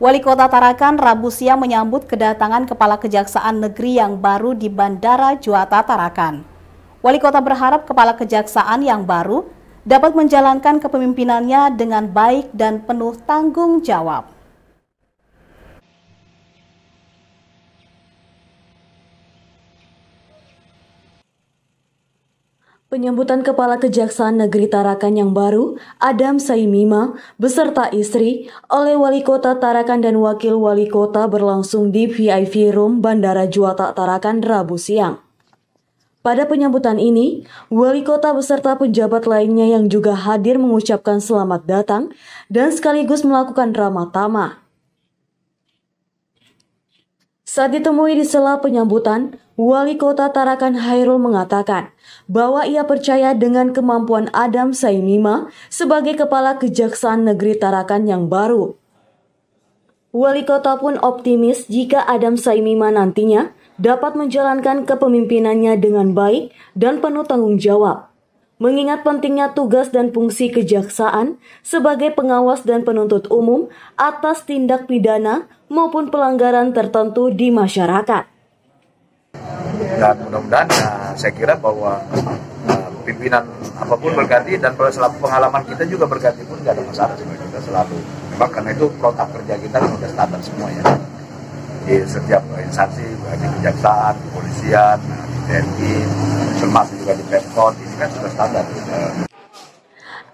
Wali Kota Tarakan Rabu siang menyambut kedatangan Kepala Kejaksaan Negeri yang baru di Bandara Juata Tarakan. Wali Kota berharap Kepala Kejaksaan yang baru dapat menjalankan kepemimpinannya dengan baik dan penuh tanggung jawab. Penyambutan Kepala Kejaksaan Negeri Tarakan yang baru, Adam Saimima, beserta istri, oleh Wali Kota Tarakan dan Wakil Wali Kota berlangsung di VIP Room Bandara Juwata Tarakan Rabu siang. Pada penyambutan ini, Wali Kota beserta pejabat lainnya yang juga hadir mengucapkan selamat datang dan sekaligus melakukan ramah tamah. Saat ditemui di sela penyambutan, Wali Kota Tarakan Hairul mengatakan bahwa ia percaya dengan kemampuan Adam Saimima sebagai Kepala Kejaksaan Negeri Tarakan yang baru. Wali Kota pun optimis jika Adam Saimima nantinya dapat menjalankan kepemimpinannya dengan baik dan penuh tanggung jawab. Mengingat pentingnya tugas dan fungsi kejaksaan sebagai pengawas dan penuntut umum atas tindak pidana maupun pelanggaran tertentu di masyarakat dan mudah-mudahan ya, saya kira bahwa uh, pimpinan apapun berganti dan selalu pengalaman kita juga berganti pun tidak ada masalah sebenarnya kita selalu memang karena itu protap kerja kita kan standar standar semuanya di setiap instansi di kejaksaan, di polisian, di TNI, termasuk juga di Pemkot ini kan sudah standar. Ya.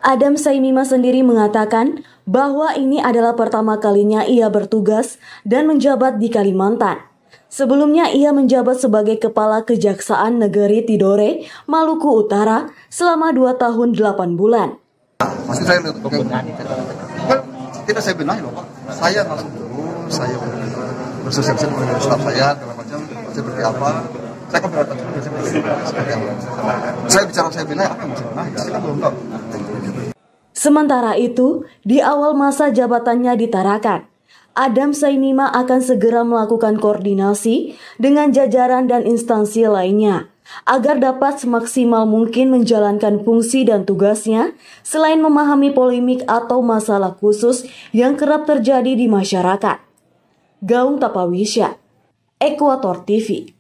Adam Saimima sendiri mengatakan bahwa ini adalah pertama kalinya ia bertugas dan menjabat di Kalimantan. Sebelumnya ia menjabat sebagai Kepala Kejaksaan Negeri Tidore, Maluku Utara selama 2 tahun 8 bulan. Masih saya, bukan, tidak saya benahi loh Pak. Saya langsung dulu, saya bersosialisasi dengan staf saya, macam, seperti apa. Saya kan beratan seperti apa. Saya bicara saya benahi, apa yang saya benahi? Ya, belum tahu. Sementara itu, di awal masa jabatannya ditarakan, Adam Sainima akan segera melakukan koordinasi dengan jajaran dan instansi lainnya agar dapat semaksimal mungkin menjalankan fungsi dan tugasnya selain memahami polemik atau masalah khusus yang kerap terjadi di masyarakat. Gaung Tapawisya, Ekuator TV